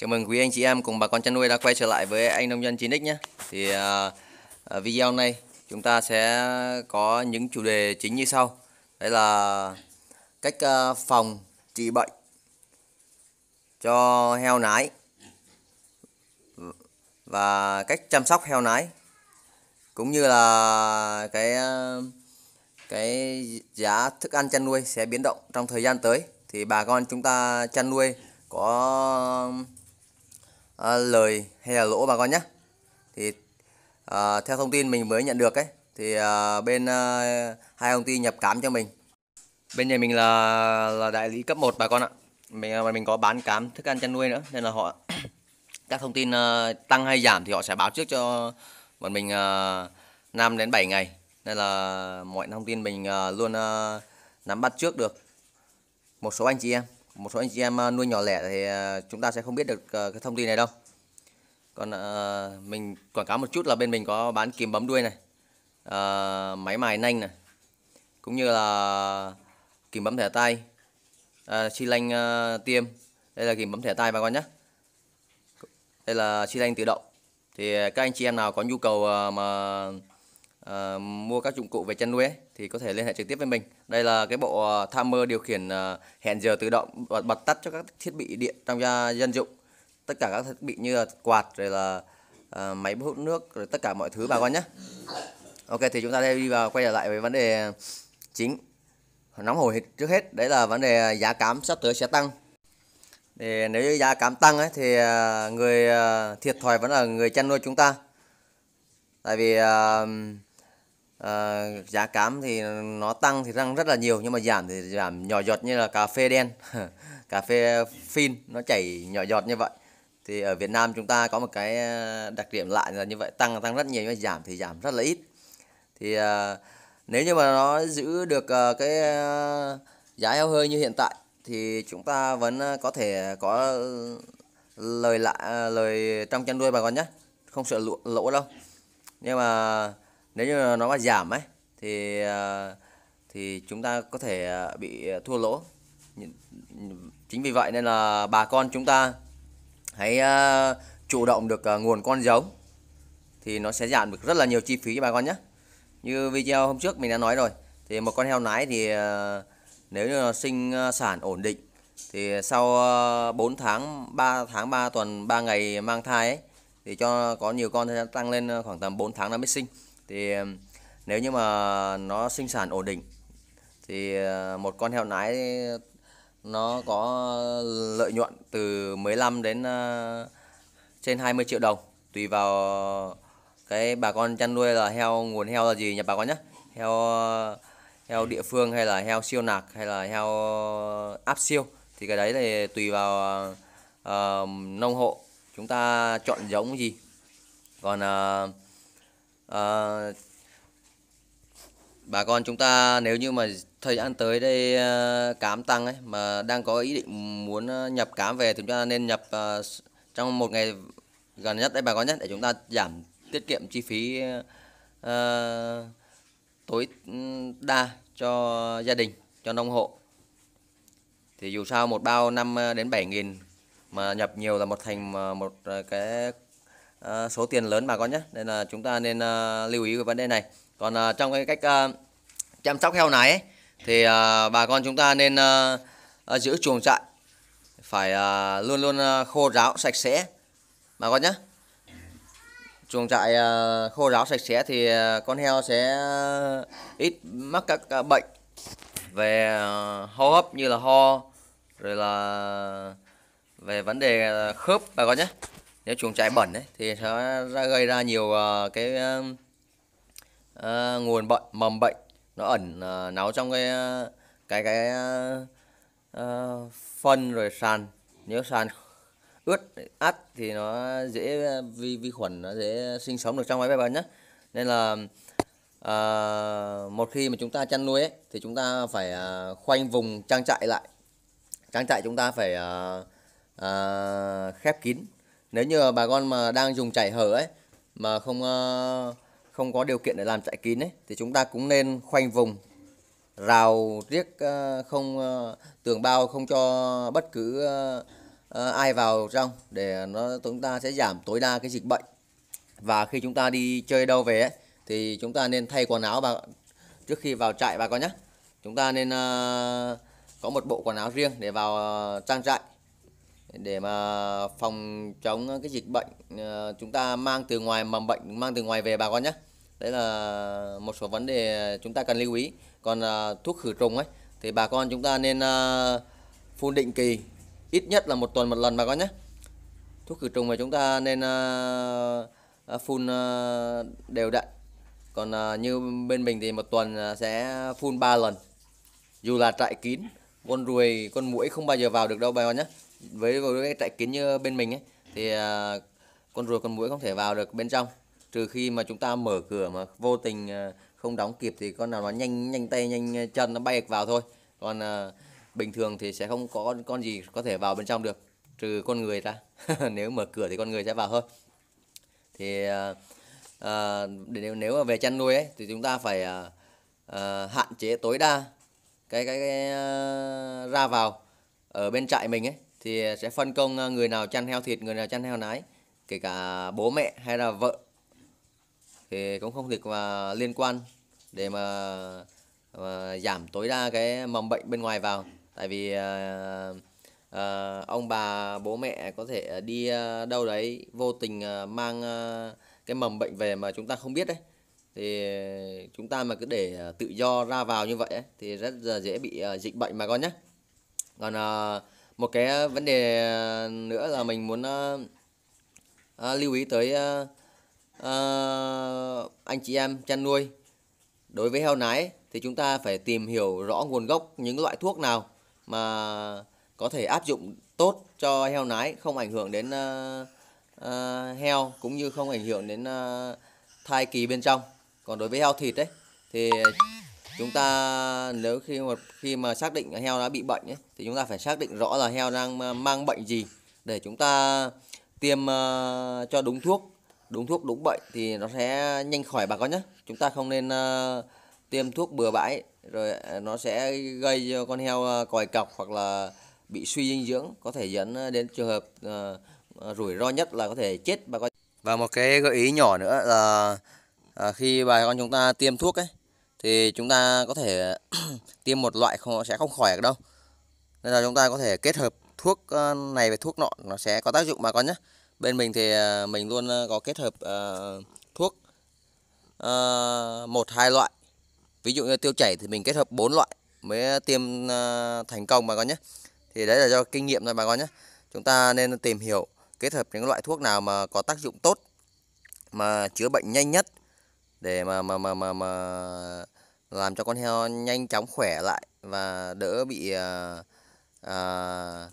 Chào mừng quý anh chị em cùng bà con chăn nuôi đã quay trở lại với anh nông dân 9x nhé. Thì uh, video này chúng ta sẽ có những chủ đề chính như sau. đấy là cách uh, phòng trị bệnh cho heo nái và cách chăm sóc heo nái cũng như là cái cái giá thức ăn chăn nuôi sẽ biến động trong thời gian tới thì bà con chúng ta chăn nuôi có Ờ, lời hay là lỗ bà con nhé thì à, theo thông tin mình mới nhận được ấy thì à, bên à, hai công ty nhập cám cho mình bên nhà mình là là đại lý cấp 1 bà con ạ mình mình có bán cám thức ăn chăn nuôi nữa nên là họ các thông tin uh, tăng hay giảm thì họ sẽ báo trước cho bọn mình uh, 5 đến 7 ngày nên là mọi thông tin mình uh, luôn uh, nắm bắt trước được một số anh chị em một số anh chị em ờ, nuôi nhỏ lẻ thì ờ, chúng ta sẽ không biết được ờ, cái thông tin này đâu còn mình quảng cáo một chút là bên mình có bán kìm bấm đuôi này máy mài nanh này cũng như là kìm bấm thẻ tay xi lanh tiêm đây là kìm bấm thẻ tay bà con nhé đây là xi lanh tự động thì các anh chị em nào có nhu cầu mà mua các dụng cụ về chăn nuôi thì có thể liên hệ trực tiếp với mình đây là cái bộ ờ, timer điều khiển ờ, hẹn giờ tự động bật, bật tắt cho các thiết bị điện trong gia dân dụng. Tất cả các thiết bị như là quạt rồi là uh, máy hút nước rồi tất cả mọi thứ bà con nhé. Ok thì chúng ta đây đi vào quay trở lại với vấn đề chính nóng hổi trước hết đấy là vấn đề giá cám sắp tới sẽ tăng để nếu như giá cám tăng ấy, thì người thiệt thòi vẫn là người chăn nuôi chúng ta tại vì uh, à, giá cám thì nó tăng thì tăng rất là nhiều nhưng mà giảm thì giảm nhỏ giọt như là cà phê đen cà phê phin nó chảy nhỏ giọt như vậy thì ở Việt Nam chúng ta có một cái ờ, đặc điểm lại là như vậy tăng tăng rất nhiều nhưng mà giảm thì giảm rất là ít thì à, nếu như mà nó giữ được à, cái à, giá heo hơi như hiện tại thì chúng ta vẫn có thể có lời lại lời trong chăn nuôi bà con nhé không sợ lỗ, lỗ đâu nhưng mà nếu như nó mà giảm ấy thì ờ, thì chúng ta có thể ờ, bị thua lỗ chính vì vậy nên là bà con chúng ta hãy ờ, chủ động được nguồn con giống thì nó sẽ giảm được rất là nhiều chi phí cho bà con nhé như video hôm trước mình đã nói rồi thì một con heo nái thì nếu như sinh sản ổn định thì sau 4 tháng 3 tháng 3 tuần 3 ngày mang thai ấy, thì cho có nhiều con tăng lên khoảng tầm 4 tháng nó mới sinh thì nếu như mà nó sinh sản ổn định thì ờ, một con heo nái nó có lợi nhuận từ 15 đến ờ, trên 20 triệu đồng tùy vào cái bà con chăn nuôi là heo nguồn heo là gì nhỉ bà con nhé heo ờ, heo địa phương hay là heo siêu nạc hay là heo áp siêu thì cái đấy thì tùy vào uh, nông hộ chúng ta chọn giống gì còn uh, à, bà con chúng ta nếu như mà thời gian tới đây ờ, cám tăng ấy mà đang có ý định muốn ờ, nhập cám về thì chúng ta nên nhập trong một ngày gần nhất đấy bà con nhé để chúng ta giảm tiết kiệm chi phí à, tối ừ, đa cho gia đình cho nông hộ thì dù sao một bao 5 đến 7 nghìn mà nhập nhiều là một thành một cái Ờ, số tiền lớn bà con nhé nên là chúng ta nên ờ, lưu ý về vấn đề này còn ờ, trong cái cách chăm sóc heo này thì bà con chúng ta nên giữ chuồng trại phải luôn luôn khô ráo sạch sẽ bà con nhé chuồng trại khô ráo sạch sẽ thì con heo sẽ ít mắc các bệnh về hô hấp như là ho rồi là về vấn đề khớp bà con nhé nếu chuồng trại bẩn ấy, thì nó gây ra nhiều uh, cái uh, nguồn bệnh mầm bệnh nó ẩn uh, náu trong cái cái cái uh, phân rồi sàn nếu sàn ướt át thì nó dễ vi vi khuẩn nó dễ sinh sống được trong máy bếp bẩn nhé nên là uh, một khi mà chúng ta chăn nuôi ấy, thì chúng ta phải uh, khoanh vùng trang trại lại trang trại chúng ta phải uh, uh, khép kín nếu như bà con mà đang dùng chảy hở ấy mà không ờ, không có điều kiện để làm chạy kín ấy thì chúng ta cũng nên khoanh vùng rào riết ờ, không ờ, tường bao không cho bất cứ ai vào trong để nó chúng ta sẽ giảm tối đa cái dịch bệnh và khi chúng ta đi chơi đâu về ấy, thì chúng ta nên thay quần áo bà trước khi vào trại bà con nhé chúng ta nên có một bộ quần áo riêng để vào trang trại để mà phòng chống cái dịch bệnh ờ, chúng ta mang từ ngoài mầm bệnh mang từ ngoài về bà con nhé đấy là một số vấn đề chúng ta cần lưu ý còn ờ, thuốc khử trùng ấy thì bà con chúng ta nên ờ, phun định kỳ ít nhất là một tuần một lần bà con nhé thuốc khử trùng mà chúng ta nên phun đều đặn còn như bên mình thì một tuần sẽ phun 3 lần dù là trại kín con ruồi con muỗi không bao giờ vào được đâu bà con nhé với cái trại kín như bên mình ấy thì à, con ruồi con muỗi không thể vào được bên trong trừ khi mà chúng ta mở cửa mà vô tình à, không đóng kịp thì con nào nó nhanh nhanh tay nhanh à, chân nó bay vào thôi còn bình thường thì sẽ không có con, gì có thể vào bên trong được trừ con người ra nếu mở cửa thì con người sẽ vào thôi thì à, nếu nếu mà về chăn nuôi ấy thì chúng ta phải à, hạn chế tối đa cái cái, cái à, ra vào ở bên trại mình ấy thì sẽ phân công ờ, người nào chăn heo thịt người nào chăn heo nái kể cả bố mẹ hay là vợ thì cũng không được mà ờ, liên quan để mà, mà ờ, giảm tối đa cái mầm bệnh bên ngoài vào tại vì à, à, ông bà bố mẹ có thể đi đâu đấy vô tình mang cái mầm bệnh về mà chúng ta không biết đấy thì chúng ta mà cứ để tự do ra vào như vậy ấy, thì rất là dễ bị dịch bệnh mà con nhé còn à, một cái ờ, vấn đề ờ, nữa là mình muốn uh, lưu ý tới uh, uh, anh chị em chăn nuôi đối với heo nái thì chúng ta phải tìm hiểu rõ nguồn gốc những loại thuốc nào mà có thể áp dụng tốt cho heo nái không ảnh hưởng đến uh, uh, heo cũng như không ảnh hưởng đến uh, thai kỳ bên trong còn đối với heo thịt đấy thì chúng ta nếu khi mà khi mà xác định heo đã bị bệnh ấy, thì chúng ta phải xác định rõ là heo đang ờ, mang bệnh gì để chúng ta tiêm ờ, cho đúng thuốc đúng thuốc đúng bệnh thì nó sẽ nhanh khỏi bà con nhé chúng ta không nên ờ, tiêm thuốc bừa bãi rồi nó sẽ gây cho con heo còi cọc hoặc là bị suy dinh dưỡng có thể dẫn đến trường hợp rủi ro nhất là có thể chết bà con và một cái gợi ý nhỏ nữa là khi bà con chúng ta tiêm thuốc ấy thì chúng ta có thể tiêm một loại không, sẽ không khỏi được đâu nên là chúng ta có thể kết hợp thuốc ờ, này với thuốc nọ nó sẽ có tác dụng bà con nhé bên mình thì ờ, mình luôn ờ, có kết hợp thuốc một hai loại ví dụ như tiêu chảy thì mình kết hợp bốn loại mới tiêm thành công bà con nhé thì đấy là do kinh nghiệm thôi bà con nhé chúng ta nên tìm hiểu kết hợp những loại thuốc nào mà có tác dụng tốt mà chữa bệnh nhanh nhất để mà mà mà mà, mà làm cho con heo nhanh chóng khỏe lại và đỡ bị à, à,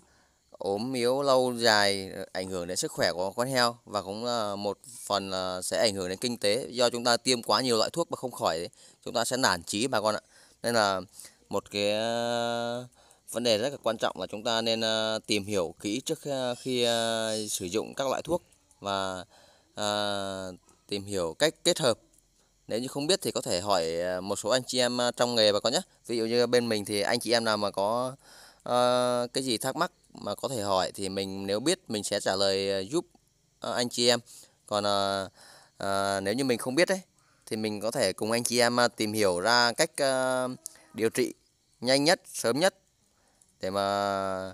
ốm yếu lâu dài ảnh hưởng đến sức khỏe của con heo và cũng là một phần là sẽ ảnh hưởng đến kinh tế do chúng ta tiêm quá nhiều loại thuốc mà không khỏi đấy. chúng ta sẽ nản trí bà con ạ nên là một cái à, vấn đề rất là quan trọng là chúng ta nên à, tìm hiểu kỹ trước à, khi sử dụng các loại thuốc và tìm hiểu cách kết hợp nếu như không biết thì có thể hỏi ờ, một số anh chị em ờ, trong nghề bà con nhé. Ví dụ như bên mình thì anh chị em nào mà có uh, cái gì thắc mắc mà có thể hỏi thì mình nếu biết mình sẽ trả lời giúp anh chị em. Còn uh, uh, nếu như mình không biết đấy thì mình có thể cùng anh chị em tìm hiểu ra cách uh, điều trị nhanh nhất, sớm nhất để mà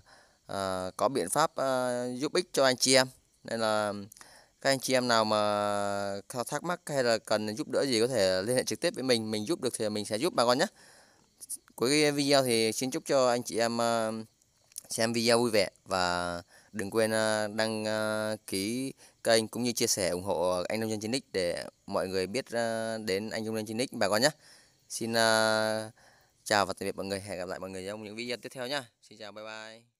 uh, có biện pháp uh, giúp ích cho anh chị em. Nên là các anh chị em nào mà thắc mắc hay là cần giúp đỡ gì có thể liên hệ trực tiếp với mình mình giúp được thì mình sẽ giúp bà con nhé cuối video thì xin chúc cho anh chị em ờ, xem video vui vẻ và đừng quên ờ, đăng ờ, ký kênh cũng như chia sẻ ủng hộ anh nông dân chín x để mọi người biết đến anh nông dân chín x bà con nhé xin chào và tạm biệt mọi người hẹn gặp lại mọi người trong những video tiếp theo nhé xin chào bye bye